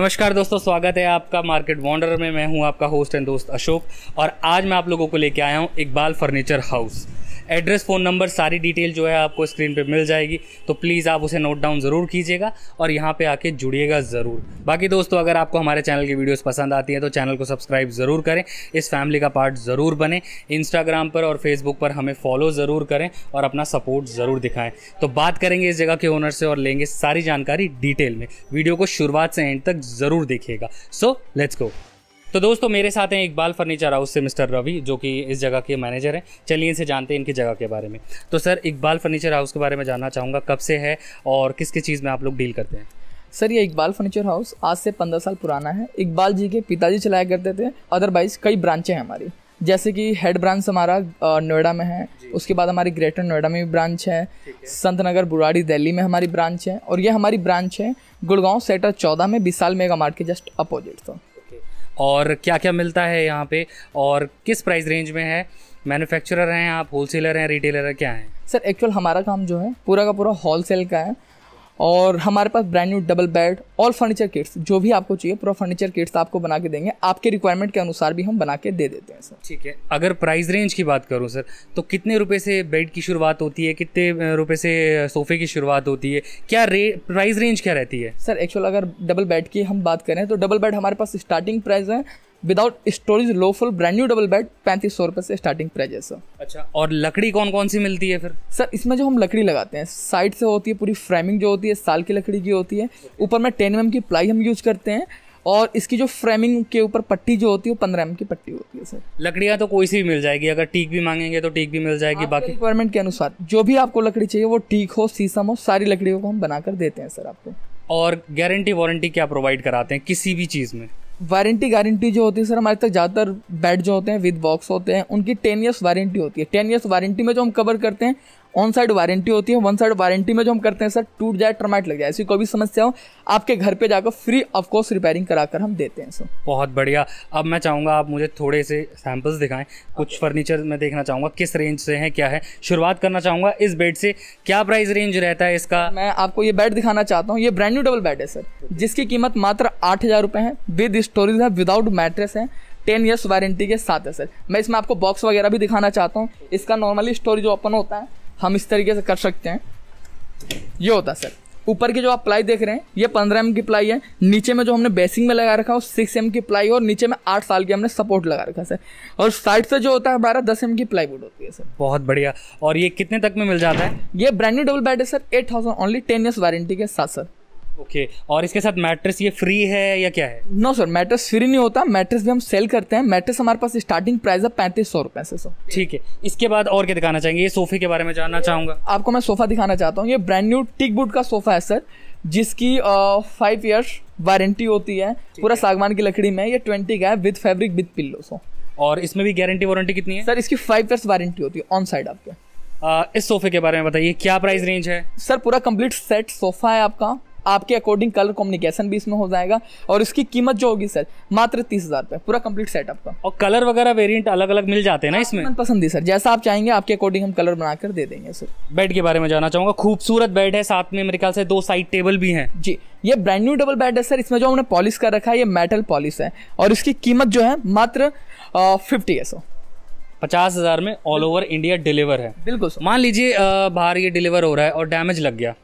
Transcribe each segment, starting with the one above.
नमस्कार दोस्तों स्वागत है आपका मार्केट वॉन्डर में मैं हूं आपका होस्ट एंड दोस्त अशोक और आज मैं आप लोगों को लेके आया हूं Iqbal furniture house address phone number सारी डिटेल जो है आपको स्क्रीन पे मिल जाएगी तो प्लीज़ आप उसे नोट डाउन ज़रूर कीजिएगा और यहाँ पे आके जुड़िएगा ज़रूर बाकी दोस्तों अगर आपको हमारे चैनल की वीडियोस पसंद आती है तो चैनल को सब्सक्राइब ज़रूर करें इस फैमिली का पार्ट ज़रूर बने इंस्टाग्राम पर और फेसबुक पर हमें फॉलो ज़रूर करें और अपना सपोर्ट ज़रूर दिखाएँ तो बात करेंगे इस जगह के ओनर से और लेंगे सारी जानकारी डिटेल में वीडियो को शुरुआत से एंड तक ज़रूर देखिएगा सो लेट्स गो तो दोस्तों मेरे साथ हैं इकबाल फर्नीचर हाउस से मिस्टर रवि जो कि इस जगह के मैनेजर हैं चलिए इनसे जानते हैं इनकी जगह के बारे में तो सर इकबाल फर्नीचर हाउस के बारे में जानना चाहूँगा कब से है और किस किस चीज़ में आप लोग डील करते हैं सर ये इकबाल फर्नीचर हाउस आज से पंद्रह साल पुराना है इकबाल जी के पिताजी चलाया करते थे अदरवाइज कई ब्रांचें हैं हमारी जैसे कि हेड ब्रांच हमारा नोएडा में है उसके बाद हमारी ग्रेटर नोएडा में भी ब्रांच है संत नगर बुराड़ी दिल्ली में हमारी ब्रांच है और ये हमारी ब्रांच है गुड़गांव सेक्टर चौदह में विशाल मेगा मार्ट के जस्ट अपोजिट तो और क्या क्या मिलता है यहाँ पे और किस प्राइस रेंज में है मैन्युफैक्चरर हैं आप होलसेलर हैं रिटेलर हैं क्या हैं सर एक्चुअल हमारा काम जो है पूरा का पूरा होलसेल का है और हमारे पास brand new double bed all furniture kits जो भी आपको चाहिए पूरा फर्नीचर किट्स आपको बना के देंगे आपके रिक्वायरमेंट के अनुसार भी हम बना के दे देते हैं सर ठीक है अगर प्राइस रेंज की बात करूँ सर तो कितने रुपये से बेड की शुरुआत होती है कितने रुपये से सोफे की शुरुआत होती है क्या रे प्राइस रेंज क्या रहती है सर एक्चुअल अगर डबल बेड की हम बात करें तो डबल बेड हमारे पास स्टार्टिंग प्राइस है विदाउट स्टोरेज लो ब्रांड न्यू डबल बेड पैंतीस सौ रुपये से स्टार्टिंग प्राइस है सर अच्छा और लकड़ी कौन कौन सी मिलती है फिर सर इसमें जो हम लकड़ी लगाते हैं साइड से होती है पूरी फ्रेमिंग जो होती है साल की लकड़ी की होती है ऊपर में टेन एम mm की प्लाई हम यूज करते हैं और इसकी जो फ्रेमिंग के ऊपर पट्टी जो होती है वो पंद्रह एम mm की पट्टी होती है सर लकड़ियाँ तो कोई सी भी मिल जाएगी अगर टीक भी मांगेंगे तो टीक भी मिल जाएगी बाकी रिक्वायरमेंट के अनुसार जो भी आपको लकड़ी चाहिए वो टीक हो सीसम हो सारी लकड़ियों को हम बनाकर देते हैं सर आपको और गारंटी वारंटी क्या प्रोवाइड कराते हैं किसी भी चीज़ में वारंटी गारंटी जो होती है सर हमारे तक ज़्यादातर बेड जो होते हैं विद बॉक्स होते हैं उनकी टेन ईयर्स वारंटी होती है टेन ईयर्स वारंटी में जो हम कवर करते हैं ऑन साइड वारंटी होती है वन साइड वारंटी में जो हम करते हैं सर टूट जाए टर्माइट लग जाए ऐसी कोई भी समस्या हो आपके घर पे जाकर फ्री ऑफ कोर्स रिपेयरिंग कराकर हम देते हैं सर बहुत बढ़िया अब मैं चाहूँगा आप मुझे थोड़े से सैम्पल्स दिखाएं कुछ फर्नीचर मैं देखना चाहूँगा किस रेंज से है क्या है शुरुआत करना चाहूँगा इस बेड से क्या प्राइस रेंज रहता है इसका मैं आपको ये बेड दिखाना चाहता हूँ ये ब्रांड न्यू डबल बेड है सर जिसकी कीमत मात्र आठ हज़ार रुपये है विद स्टोरेज है विदाउट मैट्रेस है टेन ईयर्स वारंटी के साथ है सर मैं इसमें आपको बॉक्स वगैरह भी दिखाना चाहता हूँ इसका नॉर्मली स्टोरेज ओपन होता है हम इस तरीके से कर सकते हैं ये होता है सर ऊपर की जो आप प्लाई देख रहे हैं ये पंद्रह एम की प्लाई है नीचे में जो हमने बेसिंग में लगा रखा है वो सिक्स एम की प्लाई और नीचे में आठ साल की हमने सपोर्ट लगा रखा है सर और साइड से जो होता है हमारा दस एम की प्लाई बोर्ड होती है सर बहुत बढ़िया और ये कितने तक में मिल जाता है ये ब्रांड न्यू डबल बेड है sir eight thousand only ten years warranty के साथ सर ओके okay. और इसके साथ मैट्रेस ये फ्री है या क्या है नो सर मैट्रेस फ्री नहीं होता मैट्रेस भी हम सेल करते हैं मैट्रेस हमारे पास स्टार्टिंग प्राइस है पैंतीस सौ रुपए से सर ठीक है इसके बाद और क्या दिखाना चाहेंगे ये सोफे के बारे में जानना चाहूंगा आपको मैं सोफा दिखाना चाहता हूँ ये ब्रांड न्यू टिक बुट का सोफा है सर जिसकी फाइव ईयर्स वारंटी होती है पूरा सागवान की लकड़ी में ये ट्वेंटी का है with fabric with pillow so और इसमें भी गारंटी वारंटी कितनी है सर इसकी फाइव ईयर्स वारंटी होती है ऑन साइड आपके इस सोफे के बारे में बताइए क्या प्राइस रेंज है सर पूरा कंप्लीट सेट सोफा है आपका आपके अकॉर्डिंग कलर कॉम्बिनेशन भी इसमें हो जाएगा और इसकी कीमत जो होगी सर मात्र तीस हज़ार रुपये पूरा कंप्लीट सेटअप का और कलर वगैरह वेरिएंट अलग अलग मिल जाते हैं ना इसमें हाँ, पसंद है सर जैसा आप चाहेंगे आपके अकॉर्डिंग हम कलर बनाकर दे देंगे सर बेड के बारे में जाना चाहूंगा खूबसूरत बेड है साथ में मेरे ख्याल से दो साइड टेबल भी है जी ये ब्रांड न्यू डबल बेड है सर इसमें जो हमने पॉलिश कर रखा है ये मेटल पॉलिश है और इसकी कीमत जो है मात्र फिफ्टी है सो पचास हज़ार में ऑल ओवर इंडिया डिलीवर है बिल्कुल मान लीजिए बाहर ये डिलीवर हो रहा है और डैमेज लग गया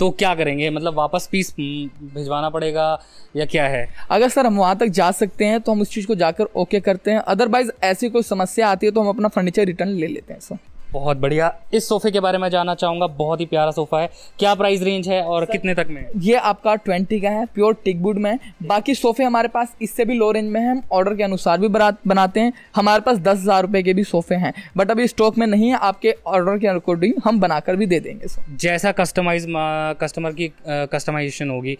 तो क्या करेंगे मतलब वापस पीस भिजवाना पड़ेगा या क्या है अगर सर हम वहाँ तक जा सकते हैं तो हम उस चीज़ को जाकर ओके करते हैं अदरवाइज ऐसी कोई समस्या आती है तो हम अपना फर्नीचर रिटर्न ले लेते हैं सर बहुत बढ़िया इस सोफे के बारे में जानना चाहूंगा बहुत ही प्यारा सोफा है क्या प्राइस रेंज है और सर, कितने तक में ये आपका ट्वेंटी का है प्योर टिकबुड में बाकी सोफे हमारे पास इससे भी लो रेंज में है हम ऑर्डर के अनुसार भी बनाते हैं हमारे पास दस हजार रुपए के भी सोफे हैं बट अभी स्टॉक में नहीं है आपके ऑर्डर के अकॉर्डिंग हम बनाकर भी दे देंगे जैसा कस्टमाइज कस्टमर की कस्टमाइजेशन होगी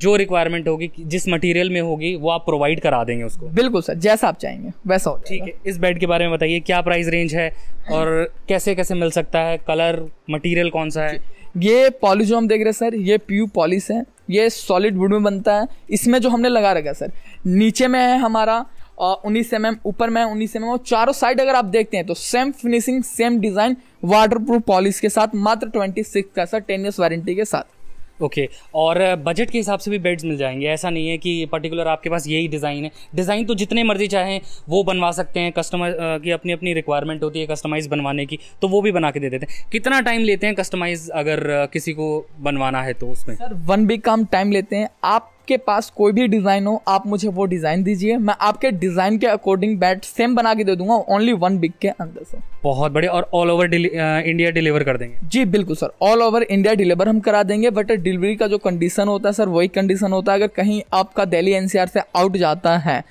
जो रिक्वायरमेंट होगी जिस मटेरियल में होगी वो आप प्रोवाइड करा देंगे उसको बिल्कुल सर जैसा आप चाहेंगे वैसा हो ठीक है इस बेड के बारे में बताइए क्या प्राइस रेंज है और कैसे कैसे मिल सकता है कलर मटेरियल कौन सा है ये पॉलिश जो हम देख रहे हैं सर ये प्यू पॉलिश है ये सॉलिड वुड में बनता है इसमें जो हमने लगा रखा सर नीचे में है हमारा उन्नीस एम एम ऊपर में उन्नीस एम एम और चारों साइड अगर आप देखते हैं तो same finishing same design waterproof polish के साथ मात्र ट्वेंटी सिक्स का सर टेन ईयर्स वारंटी के साथ ओके okay. और बजट के हिसाब से भी बेड्स मिल जाएंगे ऐसा नहीं है कि पर्टिकुलर आपके पास यही डिज़ाइन है डिज़ाइन तो जितने मर्जी चाहें वो बनवा सकते हैं कस्टमर की अपनी अपनी रिक्वायरमेंट होती है कस्टमाइज़ बनवाने की तो वो भी बना के दे देते हैं कितना टाइम लेते हैं कस्टमाइज़ अगर किसी को बनवाना है तो उसमें सर वन वीक का हम टाइम लेते हैं आप आपके पास कोई भी डिज़ाइन हो आप मुझे वो डिज़ाइन दीजिए मैं आपके डिज़ाइन के अकॉर्डिंग बैट सेम बना के दे दूंगा ओनली वन बिग के अंदर सर बहुत बढ़िया और ऑल ओवर इंडिया डिलीवर कर देंगे जी बिल्कुल sir all over India deliver हम करा देंगे बट डिलीवरी का जो कंडीशन होता है सर वही कंडीशन होता है अगर कहीं आपका दिल्ली एनसीआर से आउट जाता है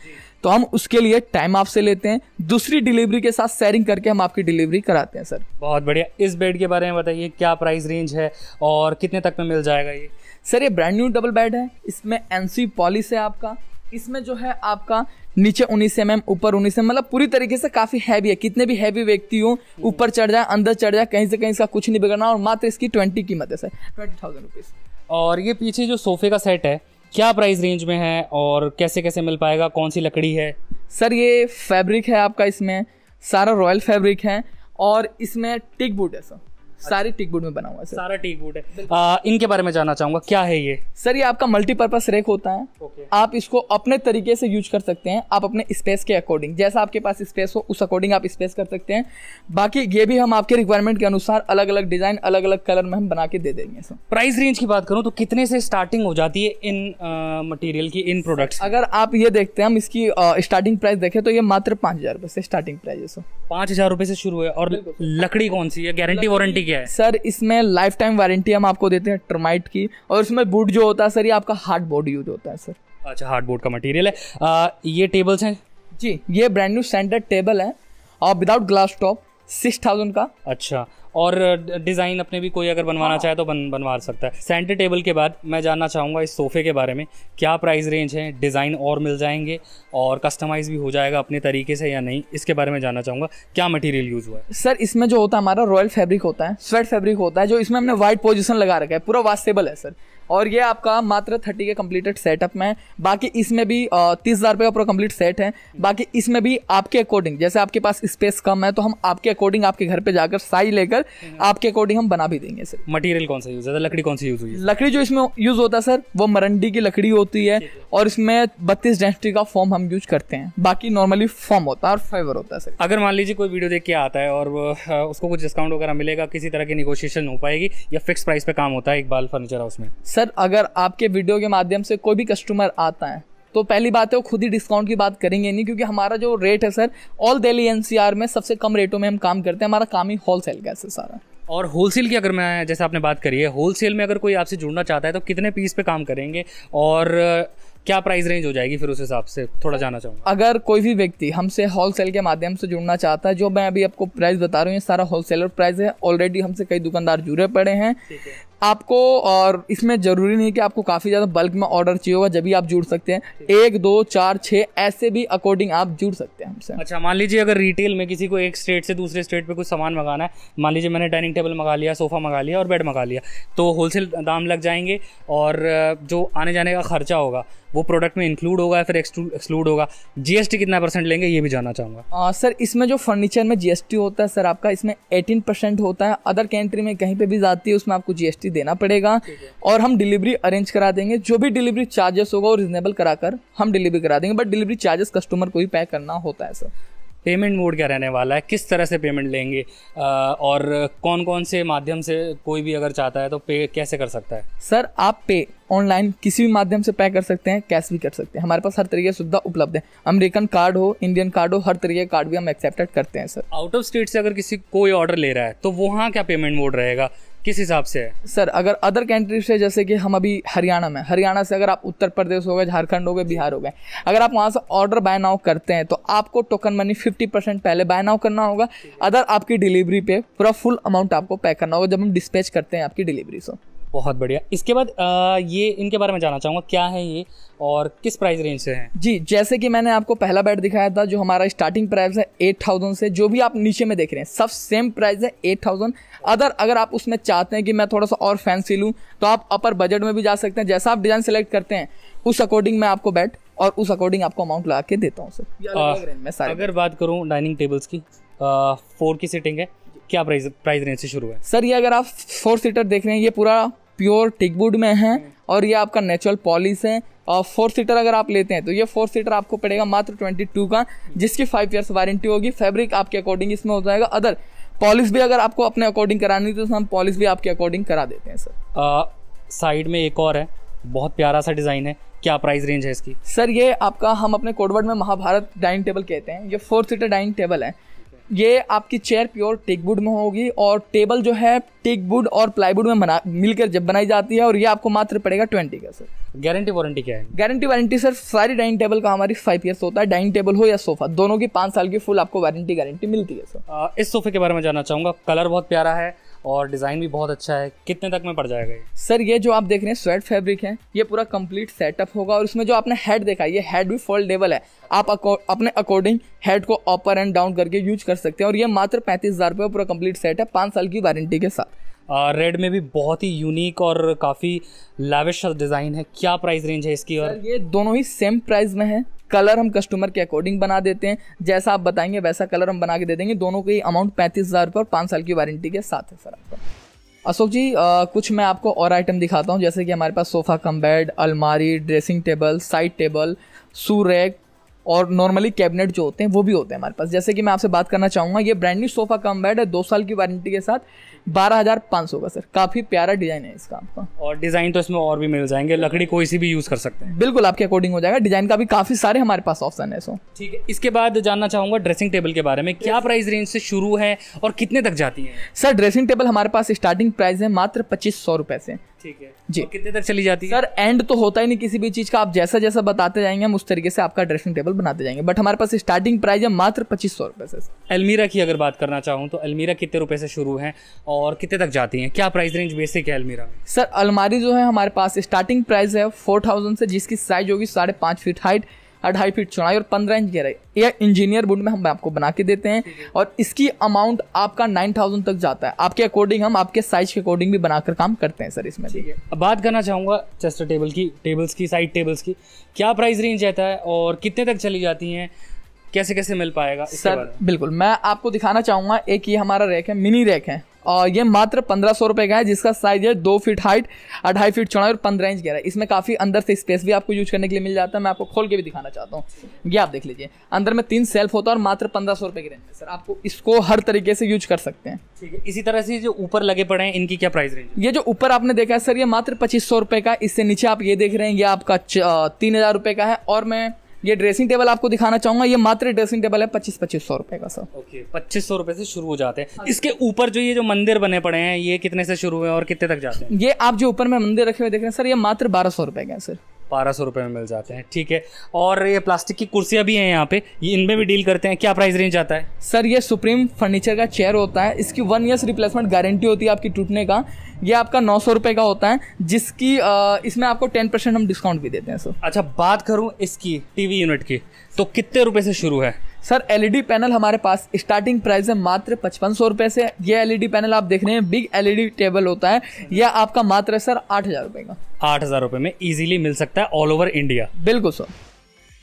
तो हम उसके लिए टाइम आपसे लेते हैं दूसरी डिलीवरी के साथ शेयरिंग करके हम आपकी डिलीवरी कराते हैं सर बहुत बढ़िया इस बेड के बारे में बताइए क्या प्राइस रेंज है और कितने तक में मिल जाएगा ये सर ये ब्रांड न्यू डबल बेड है इसमें एन सी पॉलिस है आपका इसमें जो है आपका नीचे उन्नीस एम एम ऊपर उन्नीस एम मतलब पूरी तरीके से काफ़ी हैवी है कितने भी हैवी व्यक्ति हो ऊपर चढ़ जाए अंदर चढ़ जाए कहीं से कहीं इसका कुछ नहीं बिगड़ना और मात्र इसकी ट्वेंटी कीमत है सर ट्वेंटी थाउजेंड रुपीज़ और ये पीछे जो सोफे का सेट है क्या प्राइस रेंज में है और कैसे कैसे मिल पाएगा कौन सी लकड़ी है सर ये फैब्रिक है आपका इसमें सारा रॉयल फैब्रिक है और इसमें टिक बूट है सर सारे टीक बोर्ड में बना हुआ है सारा टीक बोर्ड है आ, इनके बारे में जानना चाहूंगा क्या है ये सर ये आपका मल्टीपर्पज रेक होता है okay. आप इसको अपने तरीके से यूज कर सकते हैं आप अपने स्पेस के अकॉर्डिंग जैसा आपके पास स्पेस हो उस अकॉर्डिंग आप स्पेस कर सकते हैं बाकी ये भी हम आपके रिक्वायरमेंट के अनुसार अलग अलग डिजाइन अलग अलग कलर में हम बना के दे देंगे सर प्राइस रेंज की बात करूँ तो कितने से स्टार्टिंग हो जाती है इन मटीरियल की इन प्रोडक्ट अगर आप ये देखते हैं हम इसकी स्टार्टिंग प्राइस देखें तो ये मात्र पाँच हजार से स्टार्टिंग प्राइस है सर पाँच हजार से शुरू है और लकड़ी कौन सी है गारंटी वारंटी की है सर इसमें लाइफ टाइम वारंटी हम आपको देते हैं टर्माइट की और इसमें बूट जो होता है सर ये आपका हार्ड बोर्ड यूज होता है सर अच्छा हार्ड बोर्ड का मटेरियल है आ, ये टेबल्स हैं जी ये ब्रांड न्यू स्टैंडर्ड टेबल है और without glass top six thousand का अच्छा और डिज़ाइन अपने भी कोई अगर बनवाना चाहे तो बन बनवा सकता है सेंटर टेबल के बाद मैं जानना चाहूँगा इस सोफ़े के बारे में क्या प्राइस रेंज है डिज़ाइन और मिल जाएंगे और कस्टमाइज़ भी हो जाएगा अपने तरीके से या नहीं इसके बारे में जानना चाहूँगा क्या मटेरियल यूज़ हुआ है सर इसमें जो होता है हमारा रॉयल फैब्रिक होता है स्वेट फैब्रिक होता है जो इसमें हमने वाइट पोजिशन लगा रखा है पूरा वास्टेबल है सर और ये आपका मात्र थर्टी के कम्प्लीटेड सेटअप में है बाकी इसमें भी तीस हज़ार रुपये का पूरा कंप्लीट सेट है बाकी इसमें भी आपके अकॉर्डिंग जैसे आपके पास स्पेस कम है तो हम आपके अकॉर्डिंग आपके घर पर जाकर साई लेकर हम्म। आपके अकॉर्डिंग हम बना भी देंगे सर मटीरियल कौन सा यूज़ होता है लकड़ी कौन सी यूज़ हुई लकड़ी जो इसमें यूज़ होता है सर वो मरंडी की लकड़ी होती है और इसमें बत्तीस डेंसिटी का फॉर्म हम यूज करते हैं बाकी नॉर्मली फॉर्म होता है और फाइबर होता है सर अगर मान लीजिए कोई वीडियो देख के आता है और उसको कुछ डिस्काउंट वगैरह मिलेगा किसी तरह की निगोशिएशन हो पाएगी या फिक्स प्राइस पे काम होता है इकबाल फर्नीचर हाउस में सर सर अगर आपके वीडियो के माध्यम से कोई भी कस्टमर आता है तो पहली बात है वो खुद ही डिस्काउंट की बात करेंगे नहीं क्योंकि हमारा जो रेट है सर ऑल दिल्ली एनसीआर में सबसे कम रेटों में हम काम करते हैं हमारा काम ही होल सेल का है सर सारा और होलसेल की अगर मैं जैसे आपने बात करी है होलसेल में अगर कोई आपसे जुड़ना चाहता है तो कितने पीस पे काम करेंगे और क्या प्राइस रेंज हो जाएगी फिर उस हिसाब से थोड़ा जाना चाहूँगा अगर कोई भी व्यक्ति हमसे होलसेल के माध्यम से जुड़ना चाहता है जो मैं अभी आपको प्राइस बता रहा हूँ ये सारा होलसेलर प्राइस है ऑलरेडी हमसे कई दुकानदार जुड़े पड़े हैं आपको और इसमें ज़रूरी नहीं कि आपको काफ़ी ज़्यादा बल्क में ऑर्डर चाहिए होगा जब भी आप जुड़ सकते हैं एक दो चार छः ऐसे भी अकॉर्डिंग आप जुड़ सकते हैं हमसे अच्छा मान लीजिए अगर रिटेल में किसी को एक स्टेट से दूसरे स्टेट पर कुछ सामान मंगाना है मान लीजिए मैंने डाइनिंग टेबल मंगा लिया सोफ़ा मंगा लिया और बेड मंगा लिया तो होलसेल दाम लग जाएंगे और जो आने जाने का खर्चा होगा वो प्रोडक्ट में इंक्लूड होगा या फिर एक्सक्लूड होगा जीएसटी कितना परसेंट लेंगे ये भी जानना चाहूँगा सर इसमें जो फर्नीचर में जीएसटी होता है सर आपका इसमें एटीन परसेंट होता है अदर कंट्री में कहीं पर भी जाती है उसमें आपको जीएसटी ही देना पड़ेगा और हम डिलीवरी अरेंज करा देंगे जो भी डिलीवरी चार्जेस होगा वो रिजनेबल कर हम डिलीवरी करा देंगे बट डिलीवरी चार्जेस कस्टमर को ही पे करना होता है सर पेमेंट मोड क्या रहने वाला है किस तरह से पेमेंट लेंगे आ, और कौन कौन से माध्यम से कोई भी अगर चाहता है तो पे कैसे कर सकता है सर आप पे ऑनलाइन किसी भी माध्यम से पे कर सकते हैं कैश भी कर सकते हैं हमारे पास हर तरीके की सुविधा उपलब्ध है अमेरिकन कार्ड हो इंडियन कार्ड हो हर तरीके का कार्ड भी हम एक्सेप्टेड करते हैं सर आउट ऑफ स्टेट से अगर किसी कोई ऑर्डर ले रहा है तो वहाँ क्या पेमेंट मोड रहेगा किस हिसाब से सर अगर अदर कंट्री से जैसे कि हम अभी हरियाणा में हरियाणा से अगर आप उत्तर प्रदेश हो गए झारखंड हो गए बिहार हो गए अगर आप वहाँ से ऑर्डर बाय नाउ करते हैं तो आपको टोकन मनी फिफ्टी परसेंट पहले बाय नाउ करना होगा अदर आपकी डिलीवरी पे पूरा फुल अमाउंट आपको पे करना होगा जब हम डिस्पैच करते हैं आपकी डिलीवरी से बहुत बढ़िया इसके बाद आ, ये इनके बारे में जानना चाहूँगा क्या है ये और किस प्राइस रेंज से है जी जैसे कि मैंने आपको पहला बैट दिखाया था जो हमारा स्टार्टिंग प्राइस है एट थाउजेंड से जो भी आप नीचे में देख रहे हैं सब सेम प्राइस है एट थाउजेंड अदर अगर आप उसमें चाहते हैं कि मैं थोड़ा सा और फैंसी लूँ तो आप अपर बजट में भी जा सकते हैं जैसा आप डिज़ाइन सेलेक्ट करते हैं उस अकॉर्डिंग मैं आपको बैट और उस अकॉर्डिंग आपको अमाउंट लगा के देता हूँ सर अगर बात करूँ डाइनिंग टेबल्स की फोर की सीटिंग है क्या प्राइस प्राइस रेंज से शुरू है सर ये अगर आप फोर सीटर देख रहे हैं ये पूरा प्योर टिकबुड में है और ये आपका नेचुरल पॉलिस है और फोर सीटर अगर आप लेते हैं तो ये फोर सीटर आपको पड़ेगा मात्र ट्वेंटी टू का जिसकी फाइव ईयर्स वारंटी होगी फैब्रिक आपके अकॉर्डिंग इसमें हो जाएगा अदर पॉलिस भी अगर आपको अपने अकॉर्डिंग करानी तो हम पॉलिस भी आपके अकॉर्डिंग करा देते हैं सर साइड में एक और है बहुत प्यारा सा डिज़ाइन है क्या प्राइस रेंज है इसकी सर ये आपका हम अपने कोडवर्ड में महाभारत डाइनिंग टेबल कहते हैं ये फोर सीटर डाइनिंग टेबल है ये आपकी चेयर प्योर टिकवुड में होगी और टेबल जो है टिकवुड और प्लाईवुड में बना मिलकर जब बनाई जाती है और ये आपको मात्र पड़ेगा ट्वेंटी का सर गारंटी वारंटी क्या है गारंटी वारंटी सर सारी डाइनिंग टेबल का हमारी फाइव ईयर्स होता है डाइनिंग टेबल हो या सोफा दोनों की पांच साल की फुल आपको वारंटी गारंटी मिलती है सर इस सोफे के बारे में जानना चाहूंगा कलर बहुत प्यारा है और डिज़ाइन भी बहुत अच्छा है कितने तक में पड़ जाएगा ये सर ये जो आप देख रहे हैं स्वेट फैब्रिक है ये पूरा कंप्लीट सेटअप होगा और उसमें जो आपने हेड देखा ये हेड भी फोल्डेबल है आप अपने अकॉर्डिंग हेड को अपर एंड डाउन करके यूज कर सकते हैं और ये मात्र पैंतीस हज़ार रुपये पूरा कंप्लीट सेट है पाँच साल की वारंटी के साथ रेड में भी बहुत ही यूनिक और काफ़ी लाविश डिज़ाइन है क्या प्राइस रेंज है इसकी और ये दोनों ही सेम प्राइस में है कलर हम कस्टमर के अकॉर्डिंग बना देते हैं जैसा आप बताएंगे वैसा कलर हम बना के दे देंगे दोनों ही अमाउंट पैंतीस हज़ार रुपये और पाँच साल की वारंटी के साथ है सर आपका अशोक जी आ, कुछ मैं आपको और आइटम दिखाता हूँ जैसे कि हमारे पास सोफ़ा कम बेड अलमारी dressing table side table shoe rack और नॉर्मली कैबिनेट जो होते हैं वो भी होते हैं हमारे पास जैसे कि मैं आपसे बात करना चाहूँगा ये brand new sofa cum bed है दो साल की वारंटी के साथ बारह हज़ार पाँच सौ का सर काफ़ी प्यारा डिज़ाइन है इसका आपका और डिज़ाइन तो इसमें और भी मिल जाएंगे लकड़ी कोई सी भी यूज़ कर सकते हैं बिल्कुल आपके अकॉर्डिंग हो जाएगा डिज़ाइन का भी काफ़ी सारे हमारे पास ऑप्शन है सो ठीक है इसके बाद जानना चाहूँगा ड्रेसिंग टेबल के बारे में क्या प्राइस रेंज से शुरू है और कितने तक जाती है सर ड्रेसिंग टेबल हमारे पास स्टार्टिंग प्राइस है मात्र पच्चीस सौ रुपये से ठीक है जी कितने तक चली जाती है सर एंड तो होता ही नहीं किसी भी चीज़ का आप जैसा जैसा बताते जाएंगे हम उस तरीके से आपका ड्रेसिंग टेबल बनाते जाएंगे बट हमारे पास स्टार्टिंग प्राइस है मात्र पच्चीस सौ रुपए से अलमीरा की अगर बात करना चाहूँ तो अलमीरा कितने रुपए से शुरू है और कितने तक जाती है क्या प्राइस रेंज बेसिक है अलमीरा में सर अलमारी जो है हमारे पास स्टार्टिंग प्राइस है फोर से जिसकी साइज होगी साढ़े फीट हाइट अढ़ाई फीट चौड़ाई और पंद्रह इंच गहराई यह इंजीनियर बुंड में हम आपको बना के देते हैं और इसकी अमाउंट आपका नाइन थाउजेंड तक जाता है आपके अकॉर्डिंग हम आपके साइज के अकॉर्डिंग भी बनाकर काम करते हैं सर इसमें ठीक है अब बात करना चाहूँगा चेस्टर टेबल की टेबल्स की साइड टेबल्स की क्या प्राइस रेंज रहता है और कितने तक चली जाती हैं कैसे कैसे मिल पाएगा सर बिल्कुल मैं आपको दिखाना चाहूँगा एक ये हमारा रैक है मिनी रैक है और ये मात्र पंद्रह सौ रुपये का है जिसका साइज है दो फीट हाइट अढ़ाई फीट चौड़ाई और पंद्रह इंच गहरा इसमें काफ़ी अंदर से स्पेस भी आपको यूज करने के लिए मिल जाता है मैं आपको खोल के भी दिखाना चाहता हूँ ये आप देख लीजिए अंदर में तीन सेल्फ होता है और मात्र पंद्रह सौ रुपये की रेंज में सर आपको इसको हर तरीके से यूज कर सकते हैं ठीक है इसी तरह से जो ऊपर लगे पड़े हैं इनकी क्या प्राइस रेंज ये जो ऊपर आपने देखा है सर ये मात्र पच्चीस सौ रुपये का इससे नीचे आप ये देख रहे हैं ये आपका तीन हज़ार रुपये का है और मैं ये ड्रेसिंग टेबल आपको दिखाना चाहूंगा ये मात्र ड्रेसिंग टेबल है पच्चीस पच्चीस सौ रुपए का सर ओके पच्चीस सौ रुपए से शुरू हो जाते हैं इसके ऊपर जो ये जो मंदिर बने पड़े हैं ये कितने से शुरू हुए और कितने तक जाते हैं ये आप जो ऊपर में मंदिर रखे हुए देख रहे हैं सर ये मात्र बारह सौ रुपए का है सर बारह सौ रुपये में मिल जाते हैं ठीक है और ये प्लास्टिक की कुर्सियाँ भी हैं यहाँ पे ये इनमें भी डील करते हैं क्या प्राइस रेंज आता है सर ये सुप्रीम फर्नीचर का चेयर होता है इसकी वन ईयर्स रिप्लेसमेंट गारंटी होती है आपकी टूटने का ये आपका नौ सौ रुपये का होता है जिसकी आ, इसमें आपको टेन परसेंट हम डिस्काउंट भी देते हैं सर अच्छा बात करूँ इसकी टी यूनिट की तो कितने रुपये से शुरू है सर एलईडी e पैनल हमारे पास स्टार्टिंग प्राइस है मात्र पचपन सौ रुपए से ये एलईडी e पैनल आप देख रहे हैं बिग एलईडी टेबल होता है यह आपका मात्र है सर आठ हज़ार रुपए का आठ हज़ार रुपए में इजीली मिल सकता है ऑल ओवर इंडिया बिल्कुल सर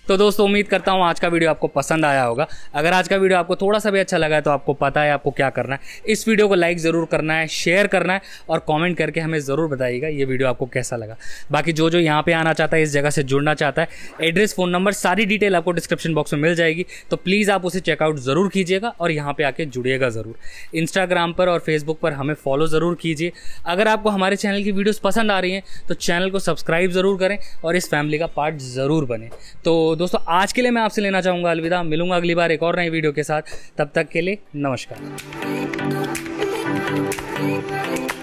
तो दोस्तों उम्मीद करता हूँ आज का वीडियो आपको पसंद आया होगा अगर आज का वीडियो आपको थोड़ा सा भी अच्छा लगा है तो आपको पता है आपको क्या करना है इस वीडियो को लाइक ज़रूर करना है शेयर करना है और कॉमेंट करके हमें ज़रूर बताइएगा ये वीडियो आपको कैसा लगा बाकी जो जो यहाँ पर आना चाहता है इस जगह से जुड़ना चाहता है एड्रेस फ़ोन नंबर सारी डिटेल आपको डिस्क्रिप्शन बॉक्स में मिल जाएगी तो प्लीज़ आप उसे चेकआउट ज़रूर कीजिएगा और यहाँ पर आके जुड़िएगा ज़रूर इंस्टाग्राम पर और फेसबुक पर हमें फॉलो ज़रूर कीजिए अगर आपको हमारे चैनल की वीडियोज़ पसंद आ रही हैं तो चैनल को सब्सक्राइब ज़रूर करें और इस फैमिली का पार्ट ज़रूर बने तो दोस्तों आज के लिए मैं आपसे लेना चाहूँगा अलविदा मिलूंगा अगली बार एक और नई वीडियो के साथ तब तक के लिए नमस्कार